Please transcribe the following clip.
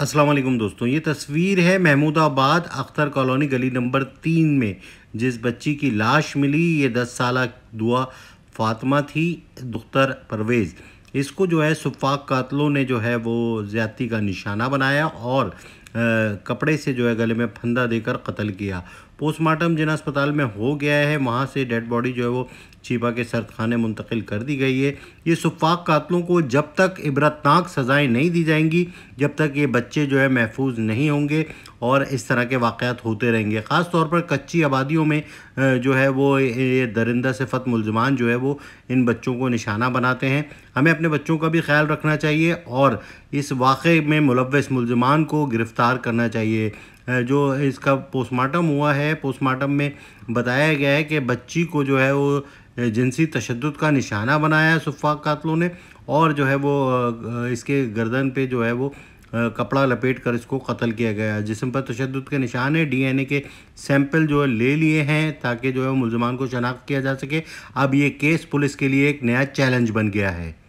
अस्सलाम वालेकुम दोस्तों ये तस्वीर है महमूदाबाद अख्तर कॉलोनी गली नंबर तीन में जिस बच्ची की लाश मिली ये दस साल दुआ फातमा थी दुख्तर परवेज़ इसको जो है सुफाक कातलों ने जो है वो ज़्यादती का निशाना बनाया और कपड़े से जो है गले में फंदा देकर कत्ल किया पोस्टमार्टम जिन अस्पताल में हो गया है वहाँ से डेड बॉडी जो है वो चीपा के सर्द खाने मुंतकिल कर दी गई है ये सुफाक कातलों को जब तक इबरतनाक सज़ाएँ नहीं दी जाएंगी जब तक ये बच्चे जो है महफूज नहीं होंगे और इस तरह के वाक़ात होते रहेंगे ख़ास तौर पर कच्ची आबादियों में जो है वो ये दरिंदा सिफत मुलजमान जो है वो इन बच्चों को निशाना बनाते हैं हमें अपने बच्चों का भी ख्याल रखना चाहिए और इस वाक़े में मुलवस मुलजमान को गिरफ्तार विस्तार करना चाहिए जो इसका पोस्टमार्टम हुआ है पोस्टमार्टम में बताया गया है कि बच्ची को जो है वो जिनसी तशद का निशाना बनाया है सुफाक कातलों ने और जो है वो इसके गर्दन पे जो है वो कपड़ा लपेट कर इसको कत्ल किया गया जिसम पर तशद के निशान है डीएनए के सैंपल जो है ले लिए हैं ताकि जो है मुलजमान को शनाख्त किया जा सके अब ये केस पुलिस के लिए एक नया चैलेंज बन गया है